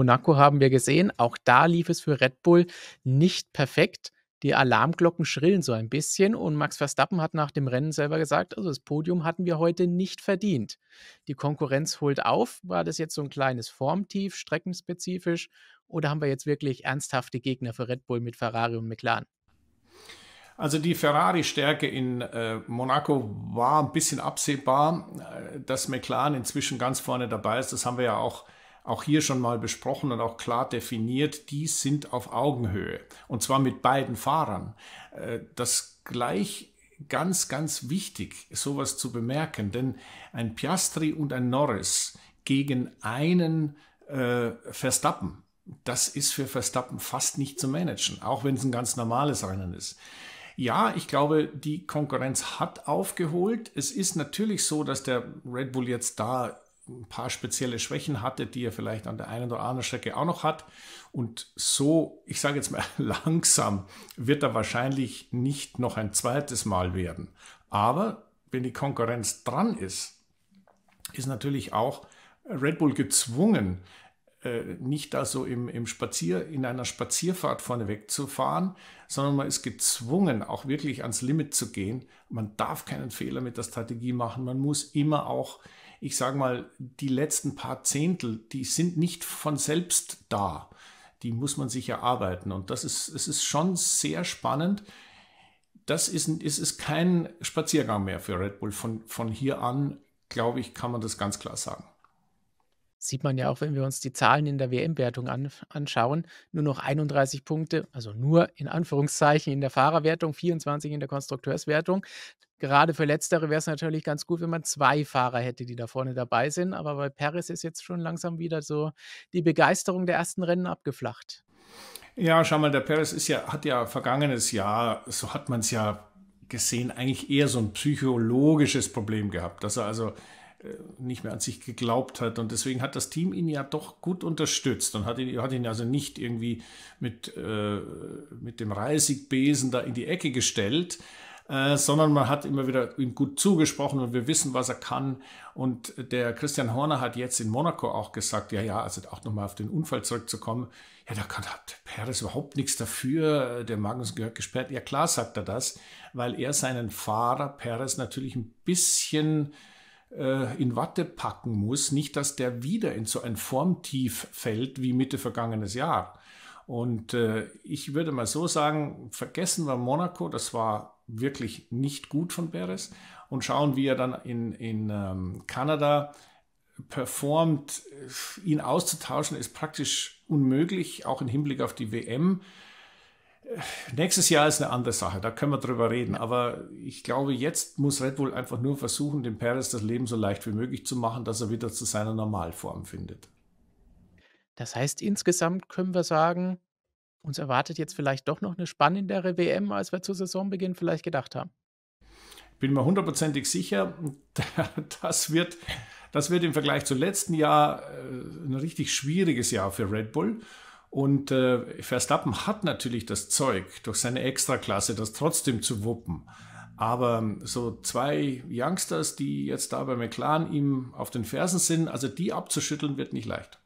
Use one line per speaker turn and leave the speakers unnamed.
Monaco haben wir gesehen, auch da lief es für Red Bull nicht perfekt. Die Alarmglocken schrillen so ein bisschen und Max Verstappen hat nach dem Rennen selber gesagt, also das Podium hatten wir heute nicht verdient. Die Konkurrenz holt auf. War das jetzt so ein kleines Formtief, streckenspezifisch oder haben wir jetzt wirklich
ernsthafte Gegner für Red Bull mit Ferrari und McLaren? Also die Ferrari-Stärke in äh, Monaco war ein bisschen absehbar, äh, dass McLaren inzwischen ganz vorne dabei ist. Das haben wir ja auch äh, auch hier schon mal besprochen und auch klar definiert, die sind auf Augenhöhe. Und zwar mit beiden Fahrern. Äh, das gleich ganz, ganz wichtig, sowas zu bemerken, denn ein Piastri und ein Norris gegen einen äh, Verstappen, das ist für Verstappen fast nicht zu managen, auch wenn es ein ganz normales Rennen ist. Ja, ich glaube, die Konkurrenz hat aufgeholt. Es ist natürlich so, dass der Red Bull jetzt da ein paar spezielle Schwächen hatte, die er vielleicht an der einen oder anderen Strecke auch noch hat. Und so, ich sage jetzt mal langsam, wird er wahrscheinlich nicht noch ein zweites Mal werden. Aber wenn die Konkurrenz dran ist, ist natürlich auch Red Bull gezwungen, äh, nicht da so im, im Spazier, in einer Spazierfahrt vorneweg zu fahren, sondern man ist gezwungen, auch wirklich ans Limit zu gehen. Man darf keinen Fehler mit der Strategie machen. Man muss immer auch, ich sage mal, die letzten paar Zehntel, die sind nicht von selbst da. Die muss man sich erarbeiten. Und das ist, es ist schon sehr spannend. Das ist, es ist kein Spaziergang mehr für Red Bull. Von, von hier an, glaube ich, kann man das ganz klar sagen
sieht man ja auch, wenn wir uns die Zahlen in der WM-Wertung an, anschauen, nur noch 31 Punkte, also nur in Anführungszeichen in der Fahrerwertung, 24 in der Konstrukteurswertung. Gerade für Letztere wäre es natürlich ganz gut, wenn man zwei Fahrer hätte, die da vorne dabei sind. Aber bei Paris ist jetzt schon langsam wieder so die Begeisterung der ersten Rennen abgeflacht.
Ja, schau mal, der Paris ist ja, hat ja vergangenes Jahr, so hat man es ja gesehen, eigentlich eher so ein psychologisches Problem gehabt, dass er also nicht mehr an sich geglaubt hat. Und deswegen hat das Team ihn ja doch gut unterstützt und hat ihn, hat ihn also nicht irgendwie mit, äh, mit dem Reisigbesen da in die Ecke gestellt, äh, sondern man hat immer wieder ihm gut zugesprochen und wir wissen, was er kann. Und der Christian Horner hat jetzt in Monaco auch gesagt, ja, ja, also auch nochmal auf den Unfall zurückzukommen, ja, da kann, hat Perez überhaupt nichts dafür, der Magnus gehört gesperrt. Ja, klar sagt er das, weil er seinen Fahrer Perez natürlich ein bisschen äh, in Watte packen muss, nicht, dass der wieder in so ein Formtief fällt wie Mitte vergangenes Jahr. Und äh, ich würde mal so sagen, vergessen wir Monaco, das war wirklich nicht gut von Perez und schauen, wie er dann in, in ähm, Kanada performt. Äh, ihn auszutauschen ist praktisch unmöglich, auch im Hinblick auf die WM. Nächstes Jahr ist eine andere Sache, da können wir drüber reden. Aber ich glaube, jetzt muss Red Bull einfach nur versuchen, dem Perez das Leben so leicht wie möglich zu machen, dass er wieder zu seiner Normalform findet.
Das heißt, insgesamt können wir sagen, uns erwartet jetzt vielleicht doch noch eine spannendere WM, als wir zu Saisonbeginn vielleicht gedacht haben.
Ich bin mir hundertprozentig sicher, das wird, das wird im Vergleich zum letzten Jahr äh, ein richtig schwieriges Jahr für Red Bull. Und äh, Verstappen hat natürlich das Zeug, durch seine Extraklasse das trotzdem zu wuppen. Aber ähm, so zwei Youngsters, die jetzt da bei McLaren ihm auf den Fersen sind, also die abzuschütteln, wird nicht leicht.